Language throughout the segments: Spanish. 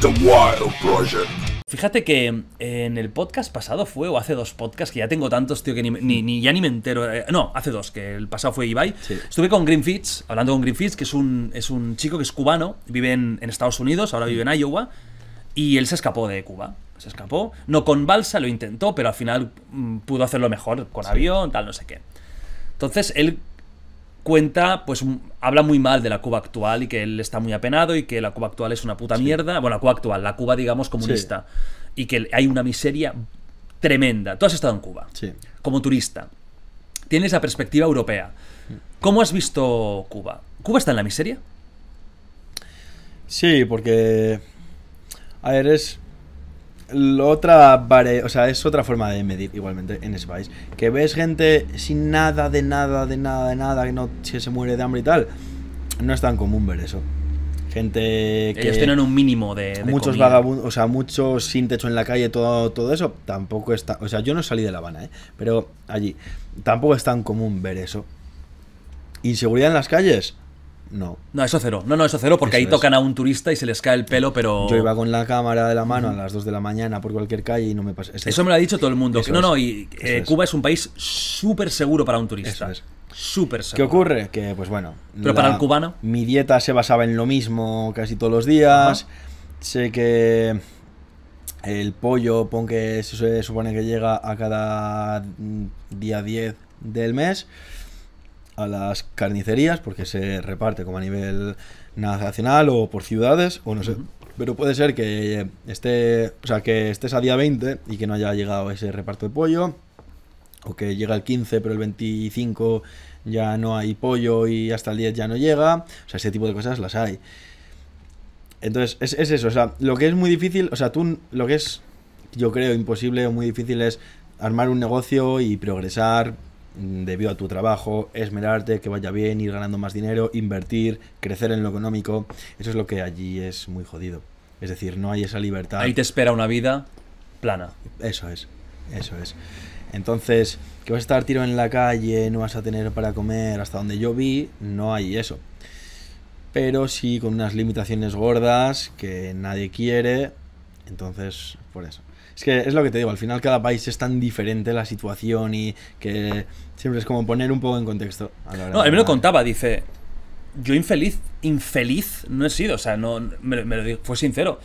The Wild Fíjate que eh, en el podcast pasado fue, o hace dos podcasts, que ya tengo tantos, tío, que ni, ya ni me entero. Eh, no, hace dos, que el pasado fue Ibai. Estuve con Greenfits, hablando con Greenfits, que es un, es un chico que es cubano, vive en, Estados Unidos, ahora vive en Iowa, y él se escapó de Cuba. Se escapó. No con balsa, lo intentó, pero al final mm, pudo hacerlo mejor, con avión, tal, no sé qué. Entonces él cuenta, pues habla muy mal de la Cuba actual y que él está muy apenado y que la Cuba actual es una puta mierda. Bueno, la Cuba actual, la Cuba, digamos, comunista. Y que hay una miseria tremenda. Tú has estado en Cuba como turista. Tienes la perspectiva europea. ¿Cómo has visto Cuba? ¿Cuba está en la miseria? Sí, porque. A ver, es otra o sea, es otra forma de medir igualmente en Spice. Que ves gente sin nada, de nada, de nada, de nada, que no se muere de hambre y tal. No es tan común ver eso. Gente que. Ellos tienen un mínimo de. muchos vagabundos, o sea, muchos sin techo en la calle, todo, todo eso. Tampoco está. O sea, yo no salí de La Habana, ¿eh? Pero allí. Tampoco es tan común ver eso. Inseguridad en las calles no. No, eso cero. No, no, eso cero, porque ahí tocan a un turista y se les cae el pelo, pero. Yo iba con la cámara de la mano a las 2 de la mañana por cualquier calle y no me pasa. Eso, me lo ha dicho todo el mundo. no, no, y eh, Cuba es. un país súper seguro para un turista. Súper seguro. ¿Qué ocurre? Que, pues bueno. Pero para el cubano. Mi dieta se basaba en lo mismo casi todos los días. Sé que. El pollo, pon que se supone que llega a cada día 10 del mes a las carnicerías, porque se reparte como a nivel nacional o por ciudades, o no sé. Pero puede ser que esté, o sea, que estés a día 20 y que no haya llegado ese reparto de pollo, o que llega el 15 pero el 25 ya no hay pollo y hasta el 10 ya no llega. O sea, ese tipo de cosas las hay. Entonces, es, es eso, o sea, lo que es muy difícil, o sea, tú lo que es, yo creo, imposible o muy difícil es armar un negocio y progresar debido a tu trabajo, esmerarte, que vaya bien, ir ganando más dinero, invertir, crecer en lo económico. Eso es lo que allí es muy jodido. Es decir, no hay esa libertad. Ahí te espera una vida plana. Eso es, eso es. Entonces, que vas a estar tiro en la calle, no vas a tener para comer, hasta donde yo vi, no hay eso. Pero sí con unas limitaciones gordas que nadie quiere. Entonces, por eso. Es que es lo que te digo, al final cada país es tan diferente la situación y que siempre es como poner un poco en contexto. no, él me lo contaba, dice, yo infeliz, infeliz no he sido, o sea, no, me, lo fue sincero.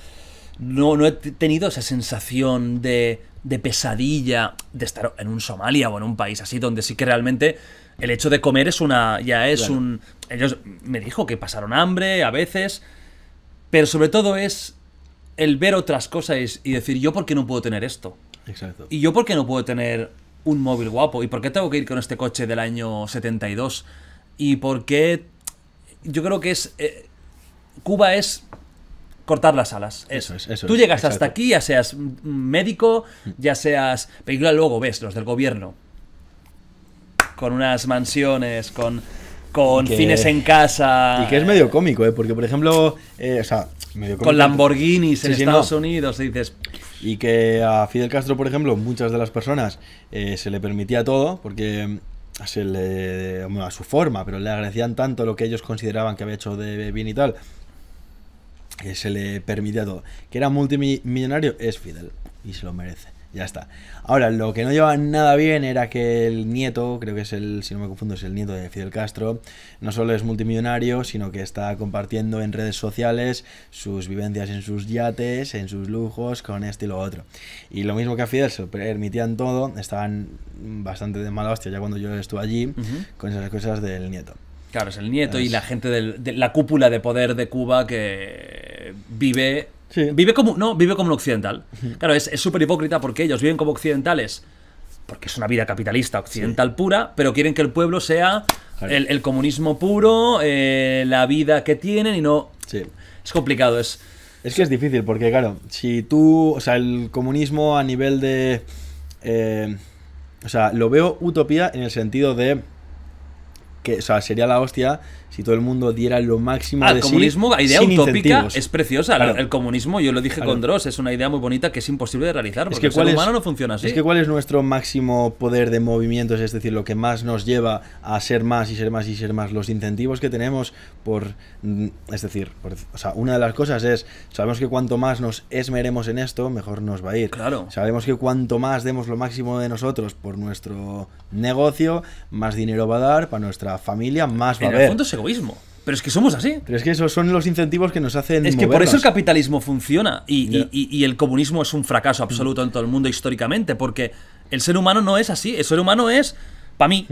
No, no he tenido esa sensación de, pesadilla de estar en un Somalia o en un país así donde sí que realmente el hecho de comer es una ya es un ellos me dijo que pasaron hambre a veces pero sobre todo es el ver otras cosas y decir, yo por qué no puedo tener esto. Exacto. Y yo por qué no puedo tener un móvil guapo. ¿Y por qué tengo que ir con este coche del año 72? ¿Y por qué? Yo creo que es... Eh, Cuba es cortar las alas. Eso, es. Tú llegas hasta aquí, ya seas médico, ya seas película, luego ves los del gobierno. Con unas mansiones, con, con fines en casa. Y que es medio cómico, ¿eh? porque por ejemplo, eh, o sea, con Lamborghinis en Estados Unidos, y que a Fidel Castro, por ejemplo, muchas de las personas eh, se le permitía todo, porque mm, se a su forma, pero le agradecían tanto lo que ellos consideraban que había hecho de bien y tal, que se le permitía todo. Que era multimillonario, es Fidel, y se lo merece. Ya está. Ahora, lo que no llevaban nada bien era que el nieto, creo que es el, si no me confundo, es el nieto de Fidel Castro, no solo es multimillonario, sino que está compartiendo en redes sociales sus vivencias en sus yates, en sus lujos, con este y lo otro. Y lo mismo que a Fidel se permitían todo, estaban bastante de mala hostia ya cuando yo estuve allí, con esas cosas del nieto. Claro, es el nieto y la gente de la cúpula de poder de Cuba que vive Vive como, no, vive como un occidental. Claro, es súper hipócrita porque ellos viven como occidentales, porque es una vida capitalista occidental pura, pero quieren que el pueblo sea el, comunismo puro, eh, la vida que tienen y no... Es complicado, es... Es que es difícil porque, claro, si tú, o sea, el comunismo a nivel de... Eh, o sea, lo veo utopía en el sentido de que o sea, sería la hostia si todo el mundo diera lo máximo de la idea utópica es preciosa. El, comunismo, yo lo dije con Dross, es una idea muy bonita que es imposible de realizar porque el ser humano no funciona así. Es que cuál es nuestro máximo poder de movimientos, es decir, lo que más nos lleva a ser más y ser más y ser más. Los incentivos que tenemos por... Mm, es decir, una de las cosas es, sabemos que cuanto más nos esmeremos en esto, mejor nos va a ir. Sabemos que cuanto más demos lo máximo de nosotros por nuestro negocio, más dinero va a dar para nuestra familia, más va a el fondo es egoísmo. Pero es que somos así. Pero es que esos son los incentivos que nos hacen. Es que por eso el capitalismo funciona. Y, el comunismo es un fracaso absoluto en todo el mundo históricamente. Porque el ser humano no es así. El ser humano es para mí.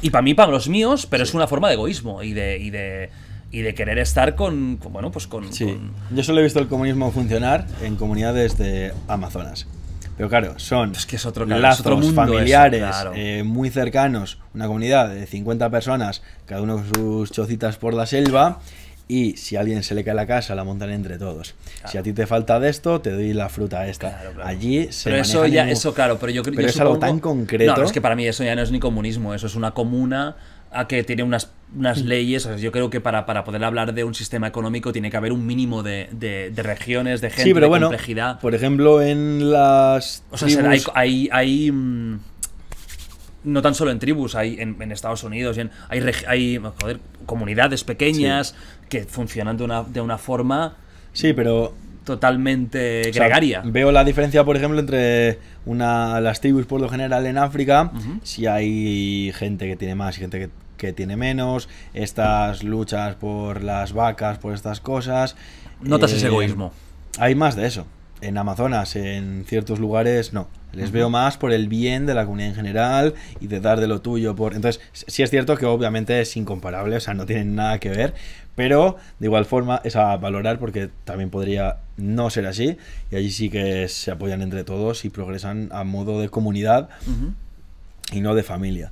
Y para mí, para los míos. Pero es una forma de egoísmo y de. de, querer estar con, Bueno, pues con, sí. con. Yo solo he visto el comunismo funcionar en comunidades de Amazonas. Pero claro, son es que es lazos familiares eh, muy cercanos, una comunidad de 50 personas, cada uno con sus chocitas por la selva. Y si a alguien se le cae la casa, la montan entre todos. Si a ti te falta de esto, te doy la fruta esta. Allí se Pero eso ya, eso claro, pero yo creo que es algo tan concreto. no, es que para mí eso ya no es ni comunismo, eso es una comuna a que tiene unas, leyes. yo creo que para, para poder hablar de un sistema económico tiene que haber un mínimo de, regiones, de gente, de complejidad. Por ejemplo, en las. O sea, hay, mm, no tan solo en tribus, hay en, Estados Unidos, hay, hay comunidades pequeñas que funcionan de una, forma sí, pero, totalmente gregaria. veo la diferencia, por ejemplo, entre una, las tribus por lo general en África, si hay gente que tiene más y gente que que tiene menos, estas luchas por las vacas, por estas cosas. Notas ese eh, egoísmo. Hay más de eso. En Amazonas, en ciertos lugares, no. Les veo más por el bien de la comunidad en general y de dar de lo tuyo. Por... Entonces, sí es cierto que obviamente es incomparable, o sea, no tienen nada que ver, pero de igual forma es a valorar porque también podría no ser así. Y allí sí que se apoyan entre todos y progresan a modo de comunidad y no de familia.